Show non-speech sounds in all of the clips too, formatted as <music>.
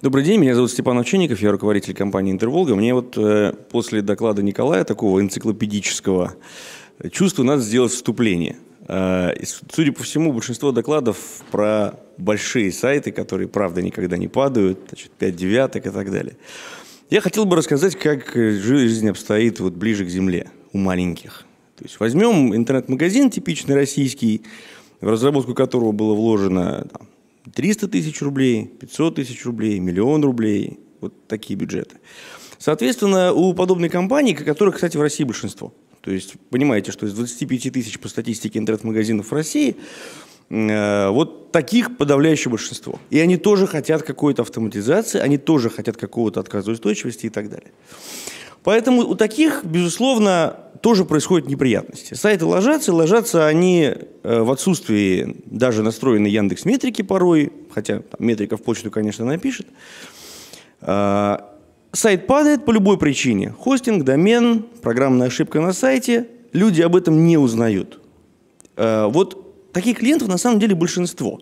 Добрый день, меня зовут Степан Овчинников, я руководитель компании «Интерволга». Мне вот э, после доклада Николая, такого энциклопедического, э, чувство надо сделать вступление. Э, судя по всему, большинство докладов про большие сайты, которые, правда, никогда не падают, значит, 5 девяток и так далее. Я хотел бы рассказать, как э, жизнь обстоит вот ближе к земле у маленьких. То есть возьмем интернет-магазин типичный российский, в разработку которого было вложено там, 300 тысяч рублей, 500 тысяч рублей, миллион рублей. Вот такие бюджеты. Соответственно, у подобной компании, которых, кстати, в России большинство, то есть понимаете, что из 25 тысяч по статистике интернет-магазинов в России э, вот таких подавляющее большинство. И они тоже хотят какой-то автоматизации, они тоже хотят какого-то отказоустойчивости и так далее. Поэтому у таких, безусловно, тоже происходят неприятности. Сайты ложатся, ложатся они э, в отсутствии даже настроенной Яндекс Метрики порой, хотя там, метрика в почту, конечно, напишет. А, сайт падает по любой причине. Хостинг, домен, программная ошибка на сайте. Люди об этом не узнают. Э, вот таких клиентов на самом деле большинство.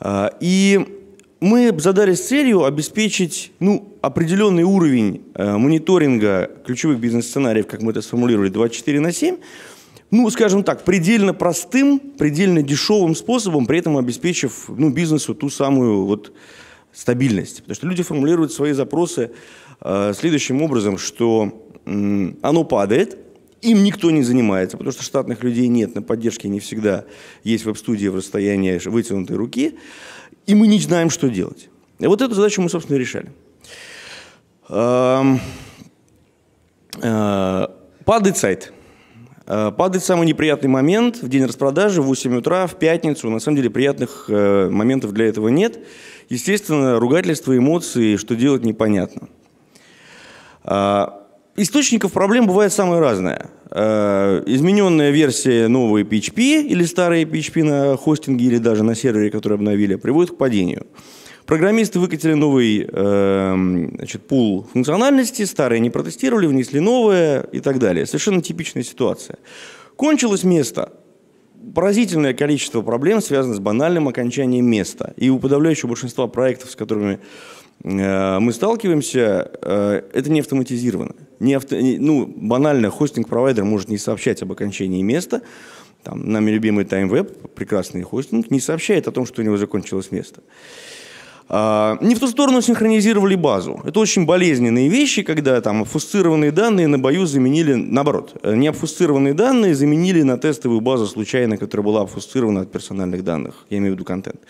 А, и мы задались целью обеспечить ну, определенный уровень э, мониторинга ключевых бизнес-сценариев, как мы это сформулировали, 24 на 7, ну, скажем так, предельно простым, предельно дешевым способом, при этом обеспечив ну, бизнесу ту самую вот стабильность. Потому что люди формулируют свои запросы э, следующим образом, что э, оно падает, им никто не занимается, потому что штатных людей нет, на поддержке не всегда есть веб-студии в расстоянии вытянутой руки и мы не знаем, что делать. И вот эту задачу мы, собственно, решали. Эм, э, падает сайт. Э, падает самый неприятный момент в день распродажи, в 8 утра, в пятницу. На самом деле приятных э, моментов для этого нет. Естественно, ругательство, эмоции, что делать непонятно. Источников проблем бывает самые разные. Э, измененная версия новой PHP или старые PHP на хостинге или даже на сервере, который обновили, приводит к падению. Программисты выкатили новый эм, значит, пул функциональности, старые не протестировали, внесли новое и так далее. Совершенно типичная ситуация. Кончилось место. Поразительное количество проблем связано с банальным окончанием места. И у подавляющего большинства проектов, с которыми Э, мы сталкиваемся, э, это не автоматизировано. Не авто, ну, банально, хостинг-провайдер может не сообщать об окончании места. Там, нами любимый TimeWeb, прекрасный хостинг, не сообщает о том, что у него закончилось место. А, не в ту сторону синхронизировали базу. Это очень болезненные вещи, когда там обфусцированные данные на бою заменили, наоборот, Не э, необфусцированные данные заменили на тестовую базу случайно, которая была обфусцирована от персональных данных. Я имею в виду контент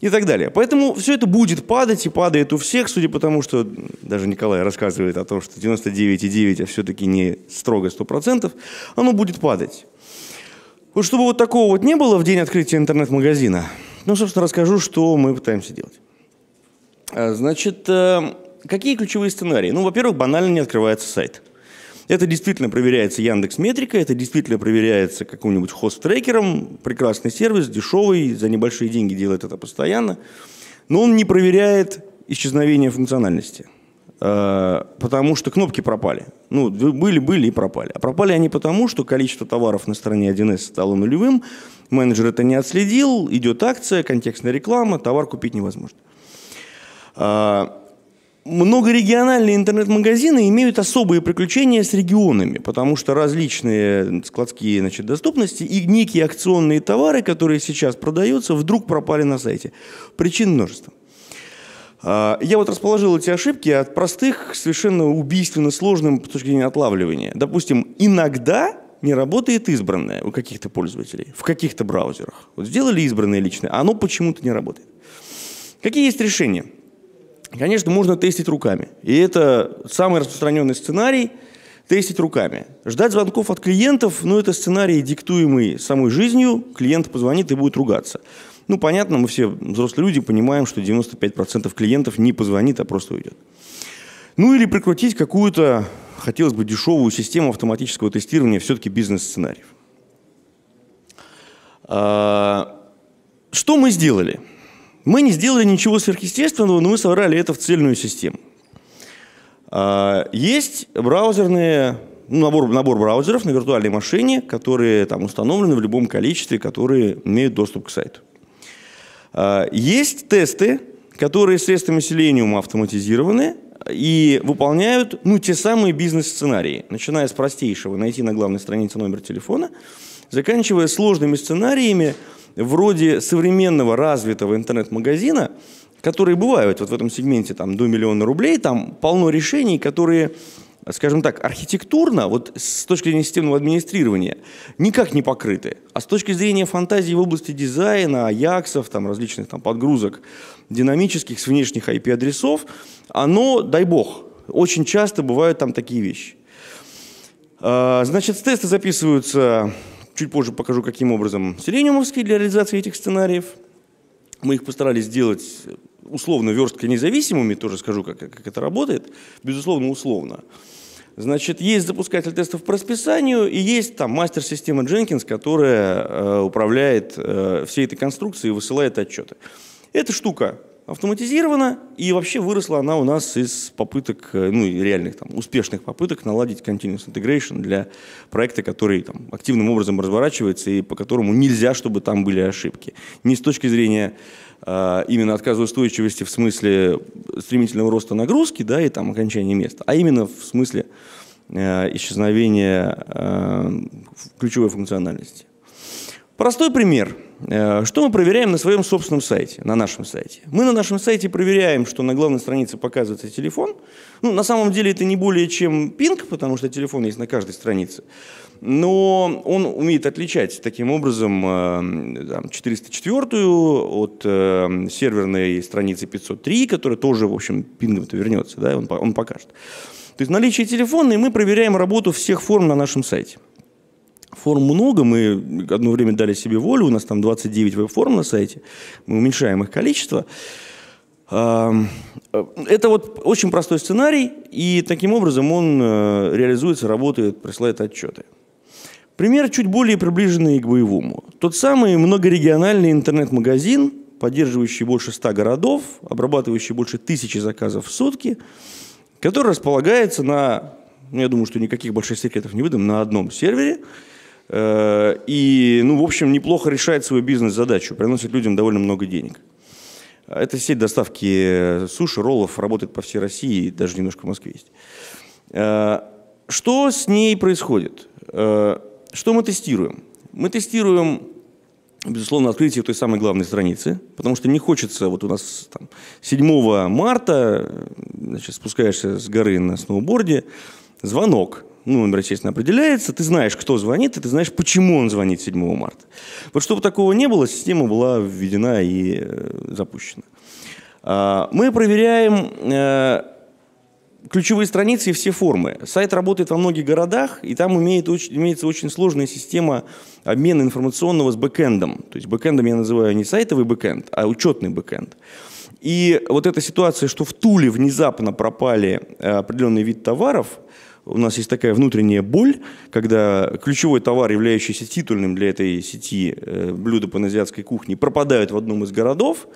и так далее. Поэтому все это будет падать, и падает у всех, судя по тому, что даже Николай рассказывает о том, что 99,9, а все-таки не строго 100%, оно будет падать. Вот чтобы вот такого вот не было в день открытия интернет-магазина, ну, собственно, расскажу, что мы пытаемся делать. А, значит, э, какие ключевые сценарии? Ну, во-первых, банально не открывается сайт. Это действительно проверяется Яндекс Метрика, это действительно проверяется каким-нибудь хост-трекером, прекрасный сервис, дешевый, за небольшие деньги делает это постоянно, но он не проверяет исчезновение функциональности а, потому что кнопки пропали. Ну, были, были и пропали. А пропали они потому, что количество товаров на стороне 1С стало нулевым, менеджер это не отследил, идет акция, контекстная реклама, товар купить невозможно. А, Многорегиональные интернет-магазины имеют особые приключения с регионами, потому что различные складские значит, доступности и некие акционные товары, которые сейчас продаются, вдруг пропали на сайте. Причин множество. А, я вот расположил эти ошибки от простых к совершенно убийственно сложным с точки зрения отлавливания. Допустим, иногда не работает избранное у каких-то пользователей, в каких-то браузерах. Вот сделали избранное личное, а оно почему-то не работает. Какие есть решения? Конечно, можно тестить руками. И это самый распространенный сценарий – тестить руками. Ждать звонков от клиентов, ну, это сценарий, диктуемый самой жизнью. Клиент позвонит и будет ругаться. Ну, понятно, мы все взрослые люди понимаем, что 95% клиентов не позвонит, а просто уйдет. Ну, или прикрутить какую-то, хотелось бы, дешевую систему автоматического тестирования, все-таки бизнес-сценариев. А, что мы сделали? Мы не сделали ничего сверхъестественного, но мы собрали это в цельную систему. А, есть браузерные ну, набор, набор браузеров на виртуальной машине, которые там установлены в любом количестве, которые имеют доступ к сайту. А, есть тесты, которые средствами Selenium автоматизированы и выполняют ну, те самые бизнес-сценарии, начиная с простейшего – найти на главной странице номер телефона – заканчивая сложными сценариями вроде современного развитого интернет-магазина, которые бывают вот в этом сегменте там, до миллиона рублей, там полно решений, которые скажем так, архитектурно, вот с точки зрения системного администрирования, никак не покрыты. А с точки зрения фантазии в области дизайна, аяксов, там, различных там, подгрузок динамических с внешних IP-адресов, оно, дай бог, очень часто бывают там такие вещи. А, значит, тесты записываются Чуть позже покажу, каким образом селениумовские для реализации этих сценариев. Мы их постарались сделать э, условно версткой независимыми, тоже скажу, как, как это работает, безусловно, условно. Значит, есть запускатель тестов по расписанию, и есть там мастер-система Jenkins, которая э, управляет э, всей этой конструкцией и высылает отчеты. Эта штука автоматизирована, и вообще выросла она у нас из попыток, э, ну, реальных, там, успешных попыток наладить continuous integration для проекта, который там, активным образом разворачивается и по которому нельзя, чтобы там были ошибки. Не с точки зрения э, именно отказа устойчивости в смысле стремительного роста нагрузки, да, и там окончания места, а именно в смысле э, исчезновения э, ключевой функциональности. Простой пример. Э, что мы проверяем на своем собственном сайте, на нашем сайте? Мы на нашем сайте проверяем, что на главной странице показывается телефон. Ну, на самом деле это не более чем пинг, потому что телефон есть на каждой странице. Но он умеет отличать таким образом 404-ю э, от э, серверной страницы 503, которая тоже, в общем, пингом-то вернется, да, он, он покажет. То есть наличие телефона, и мы проверяем работу всех форм на нашем сайте. Форм много, мы одно время дали себе волю, у нас там 29 веб-форм на сайте, мы уменьшаем их количество. Э, это вот очень простой сценарий, и таким образом он э, реализуется, работает, присылает отчеты. Пример чуть более приближенный к боевому. Тот самый многорегиональный интернет-магазин, поддерживающий больше 100 городов, обрабатывающий больше тысячи заказов в сутки, который располагается на, ну, я думаю, что никаких больших секретов не выдам, на одном сервере – Э, и, ну, в общем, неплохо решает свою бизнес-задачу, приносит людям довольно много денег. Эта сеть доставки суши, роллов работает по всей России, даже немножко в Москве есть. Э, что с ней происходит? Э, что мы тестируем? Мы тестируем, безусловно, открытие той самой главной страницы, потому что не хочется, вот у нас там 7 марта, значит, спускаешься с горы на сноуборде, звонок – ну, номер, естественно, определяется, ты знаешь, кто звонит, и ты знаешь, почему он звонит 7 марта. Вот чтобы такого не было, система была введена и э, запущена. А, мы проверяем э, ключевые страницы и все формы. Сайт работает во многих городах, и там имеет, имеется очень сложная система обмена информационного с бэкэндом. То есть бэкэндом я называю не сайтовый бэкэнд, а учетный бэкэнд. И вот эта ситуация, что в Туле внезапно пропали э, определенный вид товаров – у нас есть такая внутренняя боль, когда ключевой товар, являющийся титульным для этой сети э, блюда паназиатской кухни, пропадают в одном из городов,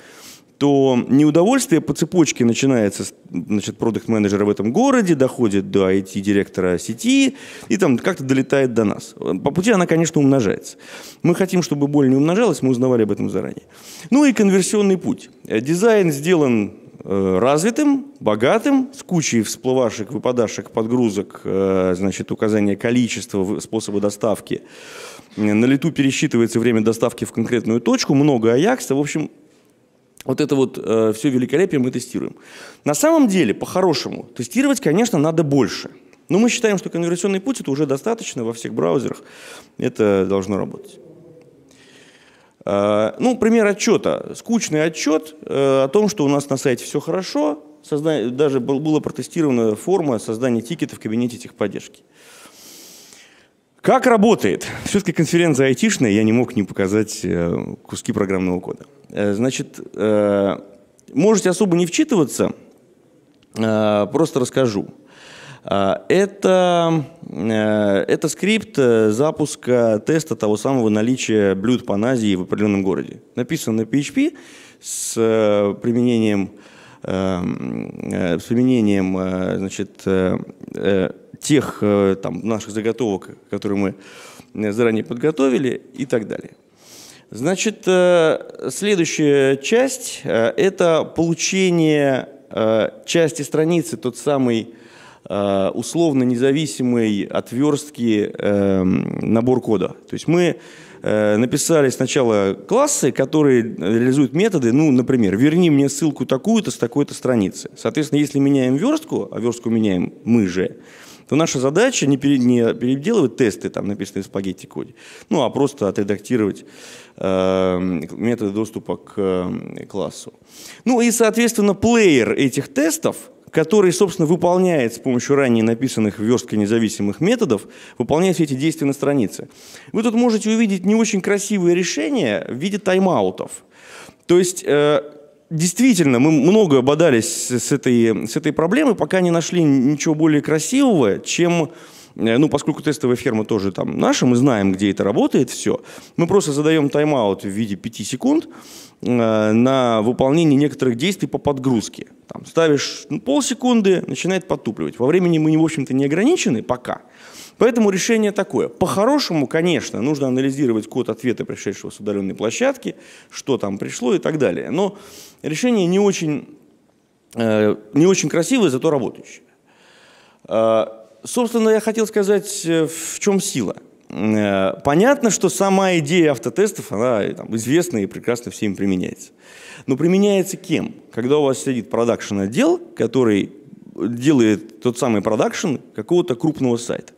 то неудовольствие по цепочке начинается значит, продукт-менеджера в этом городе, доходит до IT-директора сети и там как-то долетает до нас. По пути она, конечно, умножается. Мы хотим, чтобы боль не умножалась, мы узнавали об этом заранее. Ну и конверсионный путь. Э, дизайн сделан Э, развитым, богатым, с кучей всплывашек, выпадашек, подгрузок, э, значит, указания количества, способа доставки. На лету пересчитывается время доставки в конкретную точку, много аякса. В общем, вот это вот э, все великолепие мы тестируем. На самом деле, по-хорошему, тестировать, конечно, надо больше. Но мы считаем, что конверсионный путь это уже достаточно во всех браузерах. Это должно работать. Э, ну, пример отчета. Скучный отчет э, о том, что у нас на сайте все хорошо. даже была протестирована форма создания тикета в кабинете техподдержки. Как работает? Все-таки конференция айтишная, я не мог не показать э, куски программного кода. Значит, можете особо не вчитываться, просто расскажу. А, это, э, это скрипт э, запуска теста того самого наличия блюд по паназии в определенном городе. Написан на PHP э, с применением, с применением значит, тех там, наших заготовок, которые мы заранее подготовили и так далее. Значит, следующая часть – это получение части страницы, тот самый Э, условно независимый отверстки эм, набор кода. То есть мы э, написали сначала классы, которые реализуют методы, ну, например, верни мне ссылку такую-то с такой-то страницы. Соответственно, если меняем верстку, а верстку меняем мы же, то наша задача не, пере, не переделывать тесты, там написанные в спагетти-коде, ну, а просто отредактировать э, методы доступа к э, классу. Ну и, соответственно, плеер этих тестов – который, собственно, выполняет с помощью ранее написанных версткой независимых методов, выполняет все эти действия на странице. Вы тут можете увидеть не очень красивые решения в виде тайм-аутов. То есть э, действительно, мы много бодались с этой, с этой проблемой, пока не нашли ничего более красивого, чем Э, ну, поскольку тестовая ферма тоже там наша, мы знаем, где это работает все, мы просто задаем тайм-аут в виде 5 секунд э, на выполнение некоторых действий по подгрузке. Там, ставишь ну, полсекунды, начинает подтупливать. Во времени мы, в общем-то, не ограничены пока. Поэтому решение такое. По-хорошему, конечно, нужно анализировать код ответа, пришедшего с удаленной площадки, что там пришло и так далее. Но решение не очень, э, не очень красивое, зато работающее собственно, я хотел сказать, э, в чем сила. Э, понятно, что сама идея автотестов, она э, там, известна и прекрасно всем применяется. Но применяется кем? Когда у вас сидит продакшн-отдел, который делает тот самый продакшн какого-то крупного сайта.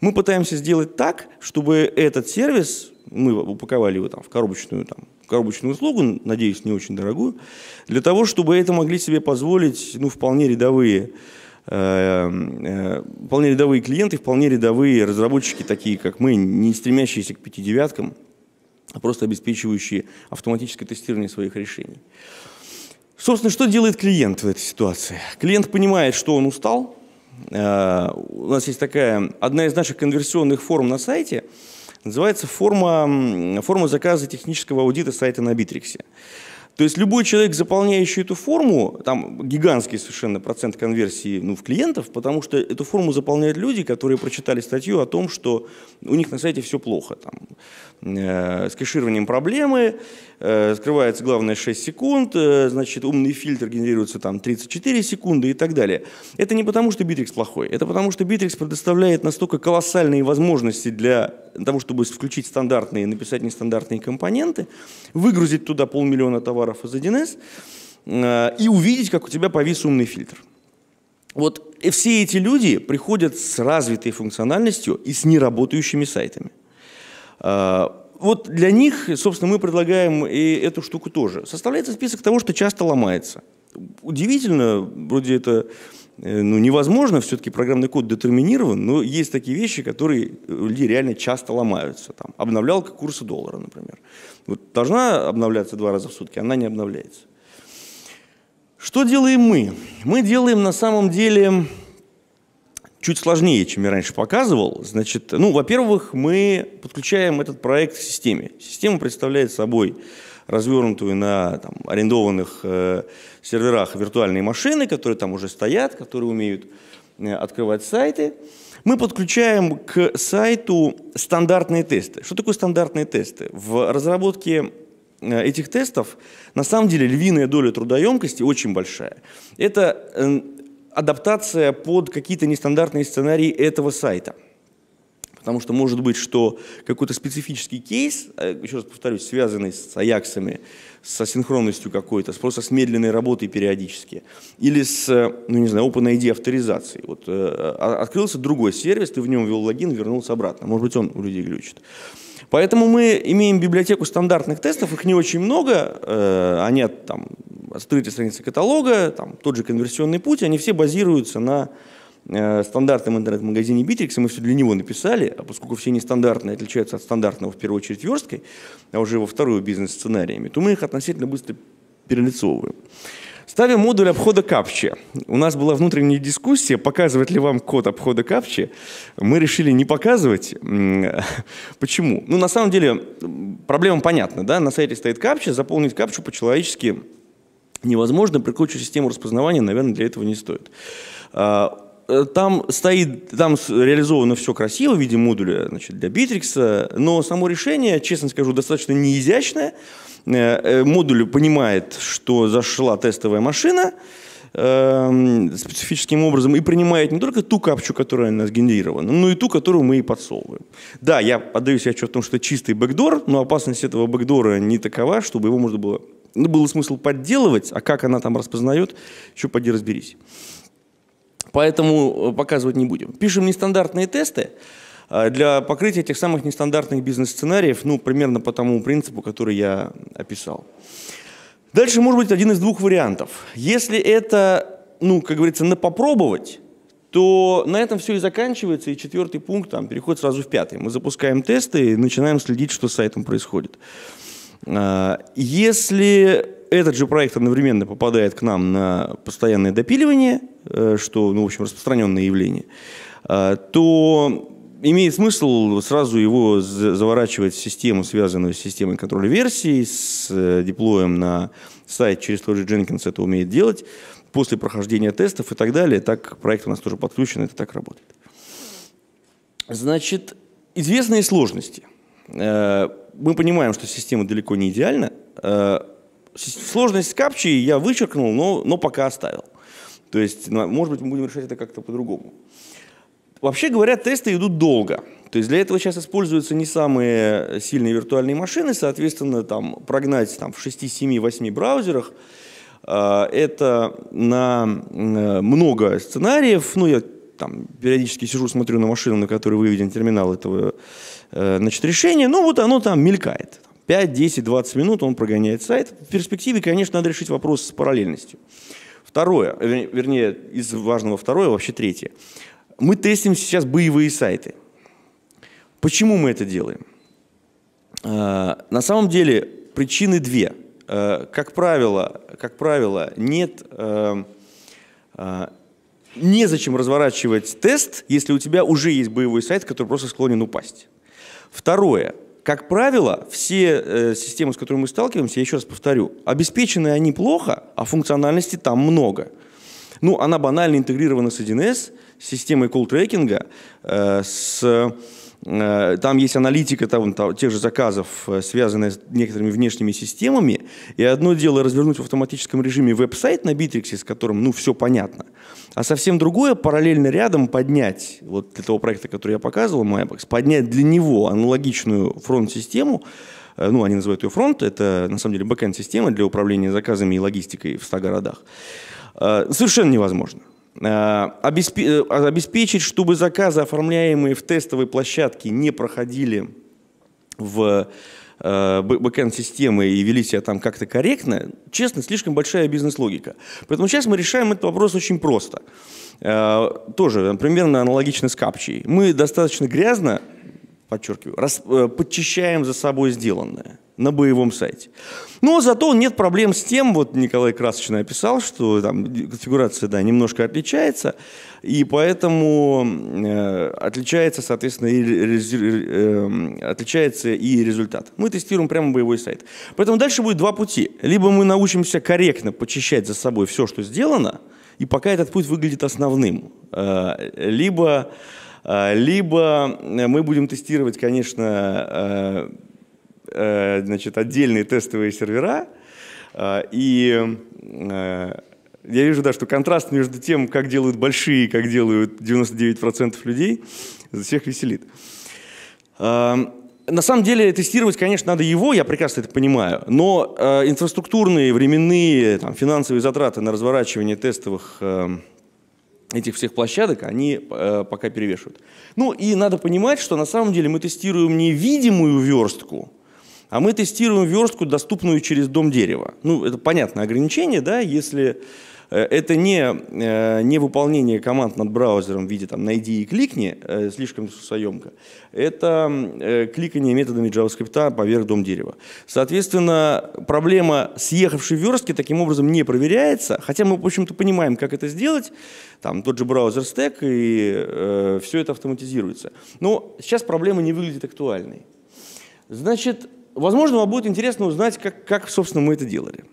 Мы пытаемся сделать так, чтобы этот сервис, мы упаковали его там в коробочную, там, коробочную услугу, надеюсь, не очень дорогую, для того, чтобы это могли себе позволить ну, вполне рядовые Э, э, вполне рядовые клиенты, вполне рядовые разработчики, такие как мы, не стремящиеся к пяти девяткам, а просто обеспечивающие автоматическое тестирование своих решений. Собственно, что делает клиент в этой ситуации? Клиент понимает, что он устал. Э, у нас есть такая, одна из наших конверсионных форм на сайте, называется форма, форма заказа технического аудита сайта на Битриксе. То есть любой человек, заполняющий эту форму, там гигантский совершенно процент конверсии ну, в клиентов, потому что эту форму заполняют люди, которые прочитали статью о том, что у них на сайте все плохо. Там, э, с кэшированием проблемы, э, скрывается главное 6 секунд, э, значит, умный фильтр генерируется там 34 секунды и так далее. Это не потому, что Битрикс плохой, это потому, что Битрикс предоставляет настолько колоссальные возможности для того, чтобы включить стандартные написать нестандартные компоненты, выгрузить туда полмиллиона товаров договоров из 1С э, и увидеть, как у тебя повис умный фильтр. Вот все эти люди приходят с развитой функциональностью и с неработающими сайтами. Э, вот для них, собственно, мы предлагаем и эту штуку тоже. Составляется список того, что часто ломается. Удивительно, вроде это э, ну, невозможно, все-таки программный код детерминирован, но есть такие вещи, которые люди реально часто ломаются. Там, обновлялка курса доллара, например вот должна обновляться два раза в сутки, она не обновляется. Что делаем мы? Мы делаем на самом деле чуть сложнее, чем я раньше показывал. Значит, ну, во-первых, мы подключаем этот проект к системе. Система представляет собой развернутую на там, арендованных э, серверах виртуальные машины, которые там уже стоят, которые умеют э, открывать сайты. Мы подключаем к сайту стандартные тесты. Что такое стандартные тесты? В разработке э, этих тестов на самом деле львиная доля трудоемкости очень большая. Это э, адаптация под какие-то нестандартные сценарии этого сайта – Потому что может быть, что какой-то специфический кейс, э, еще раз повторюсь, связанный с аяксами, с синхронностью какой-то, просто с медленной работой периодически, или с, э, ну не знаю, OpenID авторизацией. Вот э, а, открылся другой сервис, ты в нем ввел логин, вернулся обратно. Может быть, он у людей глючит. Поэтому мы имеем библиотеку стандартных тестов, их не очень много, э, они там открытые страницы каталога, там тот же конверсионный путь, они все базируются на Э, стандартном интернет-магазине Bittrex, и мы все для него написали, а поскольку все нестандартные отличаются от стандартного в первую очередь версткой, а уже во вторую бизнес-сценариями, то мы их относительно быстро перелицовываем. Ставим модуль обхода капчи. У нас была внутренняя дискуссия, показывать ли вам код обхода капчи. Мы решили не показывать. <laughs> Почему? Ну, на самом деле, проблема понятна. Да? На сайте стоит капча, заполнить капчу по-человечески невозможно. Прикручивать систему распознавания, наверное, для этого не стоит. А, Э, там стоит, там реализовано все красиво в виде модуля значит, для Битрикса, но само решение, честно скажу, достаточно неизящное. Э, э, модуль понимает, что зашла тестовая машина, эм, специфическим образом и принимает не только ту капчу, которая у нас генерирована, но и ту, которую мы и подсовываем. Да, я отдаю себе отчет о том, что это чистый бэкдор, но опасность этого бэкдора не такова, чтобы его можно было, ну, было смысл подделывать, а как она там распознает, еще поди разберись. Поэтому э, показывать не будем. Пишем нестандартные тесты э, для покрытия тех самых нестандартных бизнес-сценариев, ну, примерно по тому принципу, который я описал. Дальше может быть один из двух вариантов. Если это, ну, как говорится, на попробовать, то на этом все и заканчивается, и четвертый пункт там переходит сразу в пятый. Мы запускаем тесты и начинаем следить, что с сайтом происходит. Э, если этот же проект одновременно попадает к нам на постоянное допиливание, э, что, ну, в общем, распространенное явление, а, то имеет смысл сразу его заворачивать в систему, связанную с системой контроля версий, с э, деплоем на сайт через тот же Jenkins это умеет делать, после прохождения тестов и так далее. Так проект у нас тоже подключен, это так работает. Значит, известные сложности. Э, мы понимаем, что система далеко не идеальна сложность с капчей я вычеркнул, но, но пока оставил. То есть, может быть, мы будем решать это как-то по-другому. Вообще говоря, тесты идут долго. То есть для этого сейчас используются не самые сильные виртуальные машины, соответственно, там, прогнать там, в 6, 7, 8 браузерах а, это на э, много сценариев. Ну, я там периодически сижу, смотрю на машину, на которой выведен терминал этого э, значит, решения. Ну, вот оно там мелькает. 5, 10, 20 минут он прогоняет сайт. В перспективе, конечно, надо решить вопрос с параллельностью. Второе, вернее, из важного второе, вообще третье. Мы тестим сейчас боевые сайты. Почему мы это делаем? А, на самом деле причины две. А, как правило, как правило нет, а, незачем разворачивать тест, если у тебя уже есть боевой сайт, который просто склонен упасть. Второе как правило, все э, системы, с которыми мы сталкиваемся, я еще раз повторю, обеспечены они плохо, а функциональности там много. Ну, она банально интегрирована с 1С, с системой колл-трекинга, э, с Э, там есть аналитика там, там, тех же заказов, э, связанная с некоторыми внешними системами. И одно дело развернуть в автоматическом режиме веб-сайт на Битриксе, с которым, ну, все понятно. А совсем другое параллельно рядом поднять, вот для того проекта, который я показывал, MyBox, поднять для него аналогичную фронт-систему, э, ну, они называют ее фронт, это, на самом деле, бэкэнд-система для управления заказами и логистикой в 100 городах, совершенно невозможно. Э, э, обеспечить, чтобы заказы, оформляемые в тестовой площадке, не проходили в э, бэкэнд-системы и вели себя там как-то корректно, честно, слишком большая бизнес-логика. Поэтому сейчас мы решаем этот вопрос очень просто. Тоже примерно аналогично с капчей. Мы достаточно грязно, подчеркиваю, подчищаем за собой сделанное – на боевом сайте. Но зато нет проблем с тем, вот Николай Красочный описал, что там конфигурация да, немножко отличается, и поэтому э, отличается, соответственно, и, э, отличается и результат. Мы тестируем прямо боевой сайт. Поэтому дальше будет два пути. Либо мы научимся корректно почищать за собой все, что сделано, и пока этот путь выглядит основным. Э, либо, э, либо мы будем тестировать, конечно, э, Э, значит, отдельные тестовые сервера, а, и э, я вижу, да, что контраст между тем, как делают большие, как делают 99% людей, всех веселит. А, на самом деле тестировать, конечно, надо его, я прекрасно это понимаю, но э, инфраструктурные, временные, там, финансовые затраты на разворачивание тестовых э, этих всех площадок, они э, пока перевешивают. Ну и надо понимать, что на самом деле мы тестируем не видимую верстку, а мы тестируем верстку, доступную через дом дерева. Ну, это понятное ограничение, да, если э, это не, э, не выполнение команд над браузером в виде там, «найди и кликни», э, слишком сусоемко. Это кликание методами JavaScript поверх дом дерева. Соответственно, проблема съехавшей верстки таким образом не проверяется, хотя мы, в общем-то, понимаем, как это сделать. Там тот же браузер стек, и э, все это автоматизируется. Но сейчас проблема не выглядит актуальной. Значит, возможно, вам будет интересно узнать, как, как собственно, мы это делали.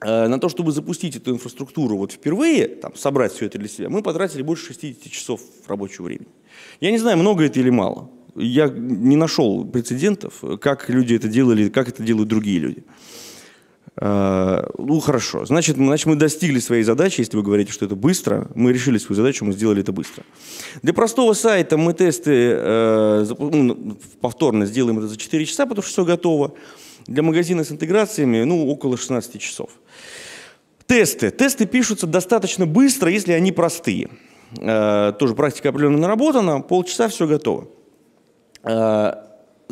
Э, на то, чтобы запустить эту инфраструктуру вот впервые, там, собрать все это для себя, мы потратили больше 60 часов рабочего времени. Я не знаю, много это или мало. Я не нашел прецедентов, э, как люди это делали, как это делают другие люди. Э, ну хорошо, значит, значит, мы достигли своей задачи, если вы говорите, что это быстро, мы решили свою задачу, мы сделали это быстро. Для простого сайта мы тесты э, ну, повторно сделаем это за 4 часа, потому что все готово. Для магазина с интеграциями, ну, около 16 часов. Тесты. Тесты пишутся достаточно быстро, если они простые. Э, тоже практика определенно наработана, полчаса все готово. Э,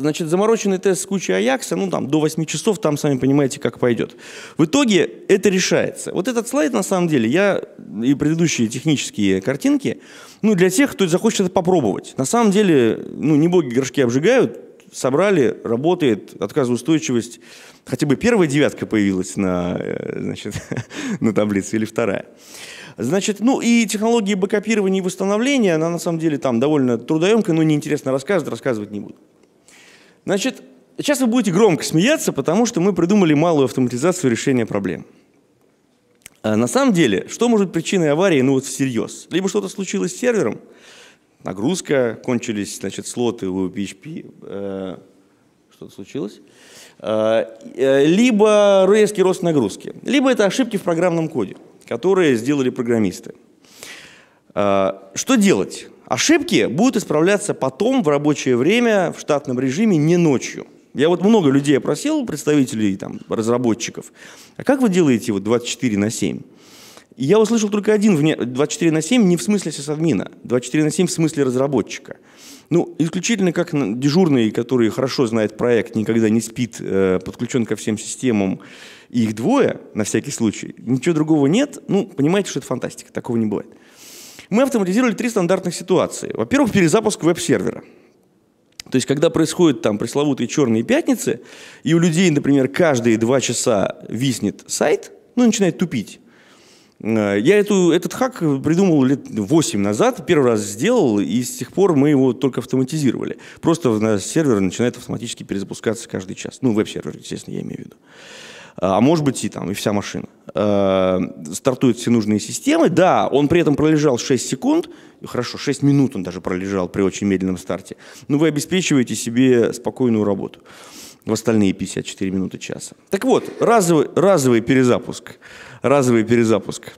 Значит, замороченный тест с кучей Аякса, ну там до 8 часов, там сами понимаете, как пойдет. В итоге это решается. Вот этот слайд, на самом деле, я и предыдущие технические картинки, ну для тех, кто захочет это попробовать. На самом деле, ну не боги горшки обжигают, собрали, работает, отказоустойчивость. Хотя бы первая девятка появилась на, э, значит, <laughs> на таблице или вторая. Значит, ну и технологии бэкопирования и восстановления, она на самом деле там довольно трудоемкая, но неинтересно рассказывать, рассказывать не буду. Значит, сейчас вы будете громко смеяться, потому что мы придумали малую автоматизацию решения проблем. А на самом деле, что может быть причиной аварии, ну вот всерьез? Либо что-то случилось с сервером, нагрузка, кончились, значит, слоты у PHP, э, что-то случилось, э, э, либо резкий рост нагрузки, либо это ошибки в программном коде, которые сделали программисты. Э, что делать? Ошибки будут исправляться потом в рабочее время в штатном режиме, не ночью. Я вот много людей просил представителей, там, разработчиков. А как вы делаете вот 24 на 7? я услышал только один, 24 на 7 не в смысле сисадмина, 24 на 7 в смысле разработчика. Ну, исключительно как дежурный, который хорошо знает проект, никогда не спит, э, подключен ко всем системам, и их двое, на всякий случай, ничего другого нет, ну, понимаете, что это фантастика, такого не бывает. Мы автоматизировали три стандартных ситуации. Во-первых, перезапуск веб-сервера. То есть, когда происходят там пресловутые черные пятницы, и у людей, например, каждые два часа виснет сайт, ну, начинает тупить. Э, я эту, этот хак придумал лет 8 назад, первый раз сделал, и с тех пор мы его только автоматизировали. Просто на сервер начинает автоматически перезапускаться каждый час. Ну, веб-сервер, естественно, я имею в виду. А, а может быть и там и вся машина. Э, стартуют все нужные системы. Да, он при этом пролежал 6 секунд, хорошо, 6 минут он даже пролежал при очень медленном старте. Но вы обеспечиваете себе спокойную работу в остальные 54 минуты часа. Так вот, разовый, разовый перезапуск. Разовый перезапуск.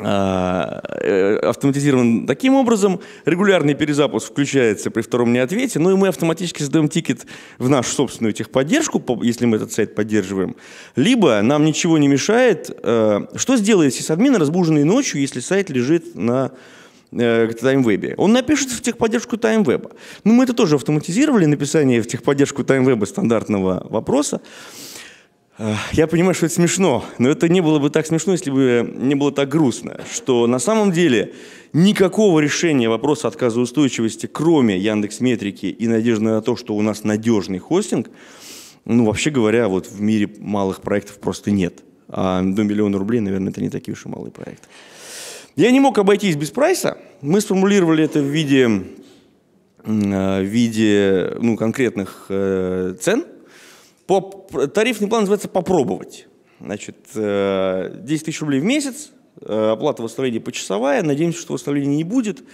А, э, автоматизирован таким образом. Регулярный перезапуск включается при втором неответе, ну и мы автоматически задаем тикет в нашу собственную техподдержку, если мы этот сайт поддерживаем. Либо нам ничего не мешает. Э, что сделает сисадмин, разбуженный ночью, если сайт лежит на э, таймвебе. Он напишет в техподдержку таймвеба. Ну, мы это тоже автоматизировали, написание в техподдержку таймвеба стандартного вопроса. Я понимаю, что это смешно, но это не было бы так смешно, если бы не было так грустно, что на самом деле никакого решения вопроса отказа устойчивости, кроме Яндекс Метрики и надежды на то, что у нас надежный хостинг, ну, вообще говоря, вот в мире малых проектов просто нет. А до миллиона рублей, наверное, это не такие уж и малые проекты. Я не мог обойтись без прайса. Мы сформулировали это в виде, э, в виде ну, конкретных э, цен – по, тарифный план называется «Попробовать». Значит, 10 э, тысяч рублей в месяц, э, оплата восстановления почасовая, надеемся, что восстановления не будет.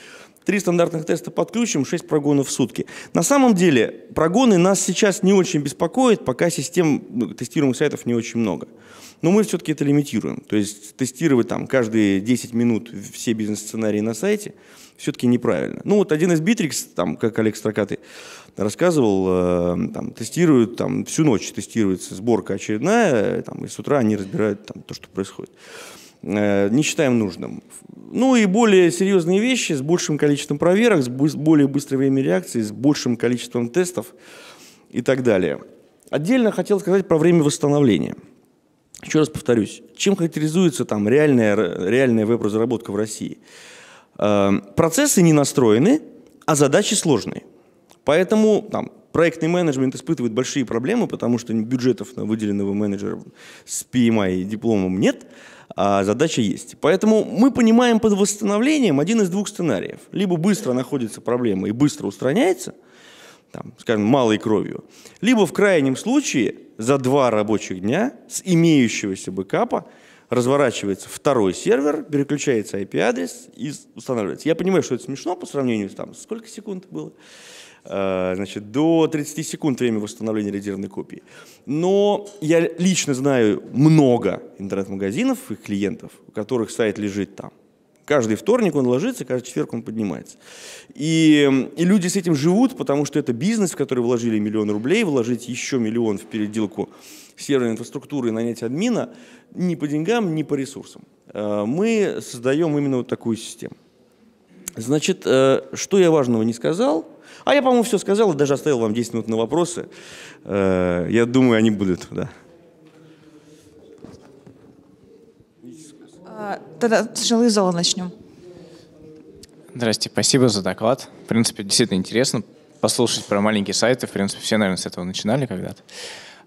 Три стандартных теста подключим, 6 прогонов в сутки. На самом деле прогоны нас сейчас не очень беспокоят, пока систем ну, тестируемых сайтов не очень много. Но мы все-таки это лимитируем. То есть тестировать там каждые 10 минут все бизнес-сценарии на сайте все-таки неправильно. Ну вот один из битрикс, там, как Олег Строкатый рассказывал, э, там, тестируют, там, всю ночь тестируется сборка очередная, там, и с утра они разбирают там, то, что происходит. Э, не считаем нужным. Ну и более серьезные вещи с большим количеством проверок, с более быстрым временем реакции, с большим количеством тестов и так далее. Отдельно хотел сказать про время восстановления – еще раз повторюсь, чем характеризуется там реальная, реальная веб-разработка в России? Э, процессы не настроены, а задачи сложные. Поэтому там, проектный менеджмент испытывает большие проблемы, потому что бюджетов на выделенного менеджера с PMI и дипломом нет, а задача есть. Поэтому мы понимаем под восстановлением один из двух сценариев. Либо быстро находится проблема и быстро устраняется – там, скажем, малой кровью, либо в крайнем случае за два рабочих дня с имеющегося бэкапа разворачивается второй сервер, переключается IP-адрес и устанавливается. Я понимаю, что это смешно по сравнению с там, сколько секунд было? Э, значит, до 30 секунд время восстановления резервной копии. Но я лично знаю много интернет-магазинов и клиентов, у которых сайт лежит там Каждый вторник он ложится, каждый четверг он поднимается. И, и люди с этим живут, потому что это бизнес, в который вложили миллион рублей, вложить еще миллион в переделку серверной инфраструктуры и нанять админа ни по деньгам, ни по ресурсам. Э, мы создаем именно вот такую систему. Значит, э, что я важного не сказал? А я, по-моему, все сказал и даже оставил вам 10 минут на вопросы. Э, я думаю, они будут, да. А, тогда сначала из начнем. Здрасте, спасибо за доклад. В принципе, действительно интересно послушать про маленькие сайты. В принципе, все, наверное, с этого начинали когда-то.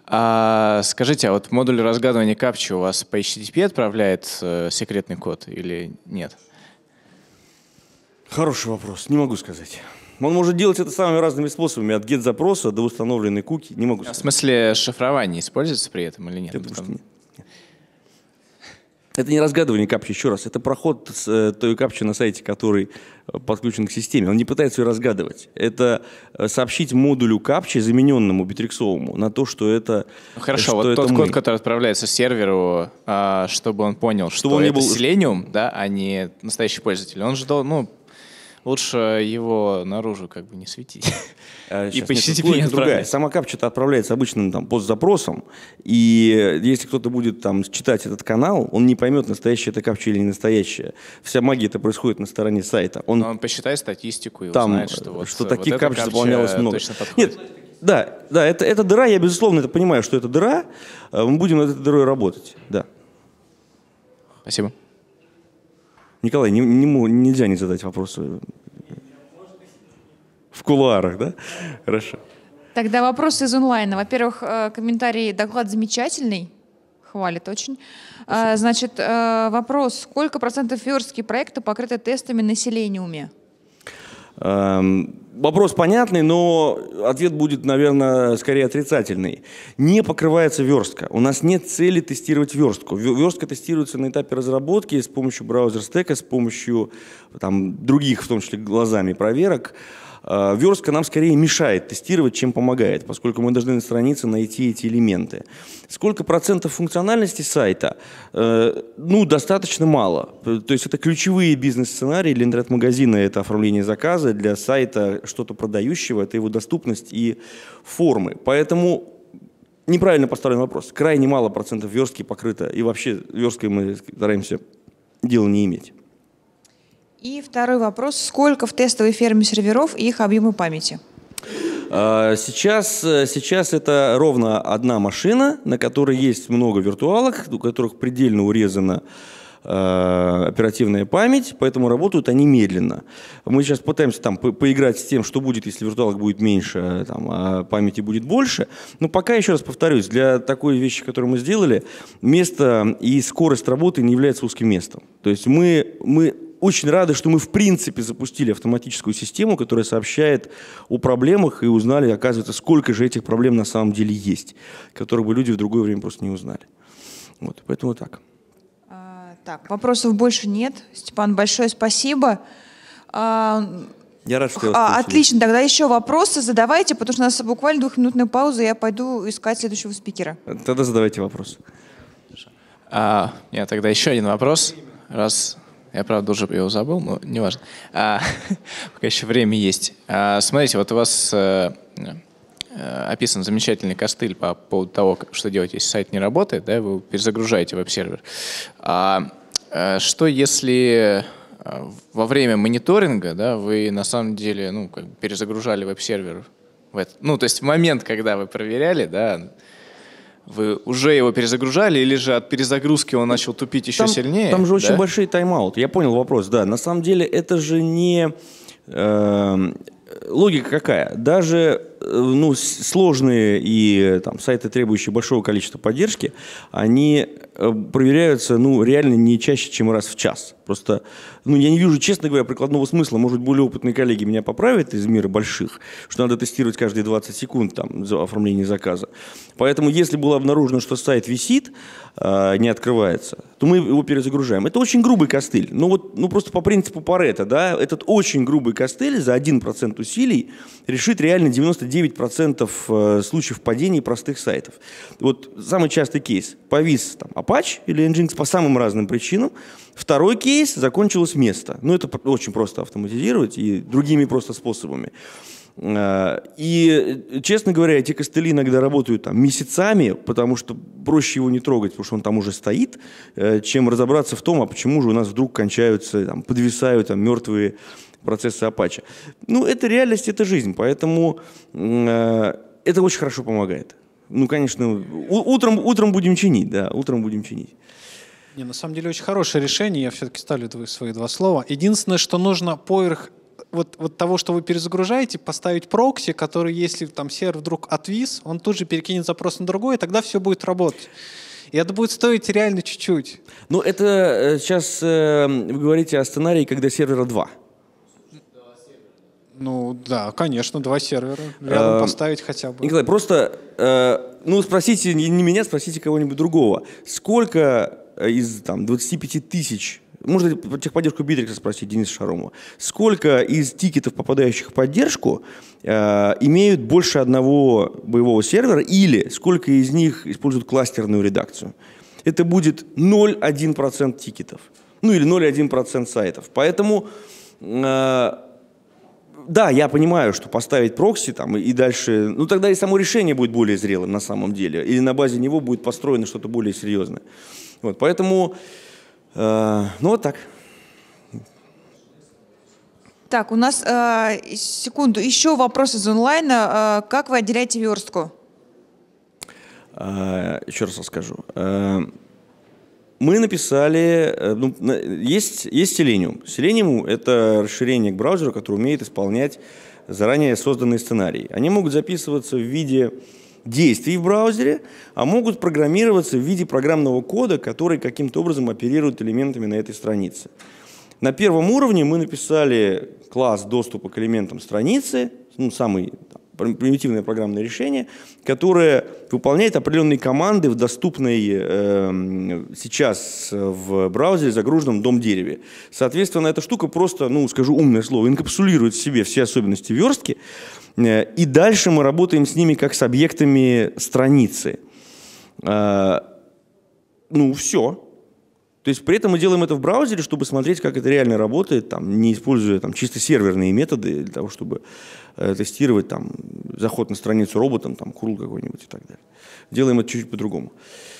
А, скажите, а вот модуль разгадывания капчи у вас по HTTP отправляет э, секретный код или нет? Хороший вопрос, не могу сказать. Он может делать это самыми разными способами, от get-запроса до установленной куки, не могу сказать. А в смысле шифрование используется при этом или нет? Я думаю, что нет. Это не разгадывание капчи, еще раз. Это проход с э, той капчи на сайте, который э, подключен к системе. Он не пытается ее разгадывать. Это э, сообщить модулю капчи, замененному битриксовому, на то, что это Хорошо, что вот это тот мы. код, который отправляется серверу, а, чтобы он понял, чтобы что он это был... Selenium, да, а не настоящий пользователь, он же, ну, лучше его наружу как бы не светить. А, <laughs> и почти HTTP не другая. Сама капча-то отправляется обычным там постзапросом, и если кто-то будет там читать этот канал, он не поймет, настоящая это капча или не настоящая. Вся магия это происходит на стороне сайта. Он, он посчитает статистику и там, узнает, что, вот, что э, таких вот капч заполнялось много. Нет, да, да, это, это дыра, я безусловно это понимаю, что это дыра. Э, мы будем над этой дырой работать, да. Спасибо. Николай, не, не, нельзя не задать вопрос. В кулуарах, да? Хорошо. Тогда вопрос из онлайна. Во-первых, э, комментарий, доклад замечательный, хвалит очень. Э, Спасибо. Значит, э, вопрос, сколько процентов фьорские проекта покрыты тестами на селениуме? Эм, Вопрос понятный, но ответ будет, наверное, скорее отрицательный. Не покрывается верстка. У нас нет цели тестировать верстку. Верстка тестируется на этапе разработки с помощью браузер-стека, с помощью там, других, в том числе, глазами проверок. Э, верстка нам скорее мешает тестировать, чем помогает, поскольку мы должны на странице найти эти элементы. Сколько процентов функциональности сайта? Э, ну, достаточно мало. То есть это ключевые бизнес-сценарии для интернет-магазина. Это оформление заказа, для сайта что-то продающего, это его доступность и формы. Поэтому неправильно поставлен вопрос. Крайне мало процентов верстки покрыто. И вообще версткой мы стараемся дела не иметь. И второй вопрос. Сколько в тестовой ферме серверов и их объемы памяти? А, сейчас, э, сейчас это ровно одна машина, на которой есть много виртуалок, у которых предельно урезана а, оперативная память, поэтому работают они медленно. Мы сейчас пытаемся там поиграть с тем, что будет, если виртуалок будет меньше, а, там, а памяти будет больше. Но пока, еще раз повторюсь, для такой вещи, которую мы сделали, место и скорость работы не является узким местом. То есть мы, мы очень рады, что мы в принципе запустили автоматическую систему, которая сообщает о проблемах и узнали, оказывается, сколько же этих проблем на самом деле есть, которые бы люди в другое время просто не узнали. Вот, поэтому так. А, так, вопросов больше нет. Степан, большое спасибо. А, я рад, что я а, Отлично, тогда еще вопросы задавайте, потому что у нас буквально двухминутная пауза, и я пойду искать следующего спикера. Тогда задавайте вопрос. А, нет, тогда еще один вопрос. Раз я, правда, уже его забыл, но неважно. А, <laughs> пока еще время есть. А, смотрите, вот у вас а, описан замечательный костыль по поводу того, что делать, если сайт не работает, да, вы перезагружаете веб-сервер. А, а что если во время мониторинга, да, вы на самом деле, ну, как бы перезагружали веб-сервер в этот, ну, то есть в момент, когда вы проверяли, да, вы уже его перезагружали или же от перезагрузки он начал тупить еще там, сильнее? Там же да? очень большие тайм-ауты. Я понял вопрос, да. На самом деле это же не... Э, логика какая? Даже э, ну, сложные и там, сайты, требующие большого количества поддержки, они э, проверяются ну, реально не чаще, чем раз в час. Просто, ну, я не вижу, честно говоря, прикладного смысла. Может более опытные коллеги меня поправят из мира больших, что надо тестировать каждые 20 секунд там, за оформление заказа. Поэтому, если было обнаружено, что сайт висит, э, не открывается, то мы его перезагружаем. Это очень грубый костыль. Ну, вот, ну просто по принципу Парета, да, этот очень грубый костыль за 1% усилий решит реально 99% э, случаев падений простых сайтов. Вот самый частый кейс. Повис там Apache или Nginx по самым разным причинам, Второй кейс закончилось место. Ну, это очень просто автоматизировать и другими просто способами. Э, и, э, честно говоря, эти костыли иногда работают там месяцами, потому что проще его не трогать, потому что он там уже стоит, э, чем разобраться в том, а почему же у нас вдруг кончаются, там, подвисают там, мертвые процессы Apache. Ну, это реальность, это жизнь, поэтому это очень хорошо помогает. Ну, конечно, утром, утром будем чинить, да, утром будем чинить. Не, на самом деле очень хорошее решение, я все-таки ставлю свои два слова. Единственное, что нужно поверх э, вот, вот того, что вы перезагружаете, поставить прокси, который, если там сервер вдруг отвис, он тут же перекинет запрос на другой, и тогда все будет работать. И это будет стоить реально чуть-чуть. Ну, это сейчас э, э, вы говорите о сценарии, когда сервера два. Ну да, конечно, два сервера рядом эм, поставить хотя бы. Николай, просто, э, ну спросите не меня, спросите кого-нибудь другого. Сколько Э, из там, 25 тысяч можно техподдержку Битрикса спросить Дениса Шарумова. Сколько из тикетов, попадающих в поддержку, э, имеют больше одного боевого сервера или сколько из них используют кластерную редакцию? Это будет 0,1% тикетов. Ну или 0,1% сайтов. Поэтому э, да, я понимаю, что поставить прокси там и дальше, ну тогда и само решение будет более зрелым на самом деле, или на базе него будет построено что-то более серьезное. Вот, поэтому, э, ну вот так. Так, у нас, э, секунду, еще вопрос из онлайна. Э, как вы отделяете верстку? Э, еще раз расскажу. Э, мы написали, э, ну, есть, есть Selenium. Selenium — это расширение к браузеру, которое умеет исполнять заранее созданные сценарии. Они могут записываться в виде действий в браузере, а могут программироваться в виде программного кода, который каким-то образом оперирует элементами на этой странице. На первом уровне мы написали класс доступа к элементам страницы, ну, самый примитивное программное решение, которое выполняет определенные команды в доступной э, сейчас в браузере загруженном дом дереве. Соответственно, эта штука просто, ну, скажу умное слово, инкапсулирует в себе все особенности верстки, Э, и дальше мы работаем с ними как с объектами страницы. Э, ну, все. То есть при этом мы делаем это в браузере, чтобы смотреть, как это реально работает, там, не используя там, чисто серверные методы для того, чтобы э, тестировать там, заход на страницу роботом, там, курл какой-нибудь и так далее. Делаем это чуть-чуть по-другому. Э,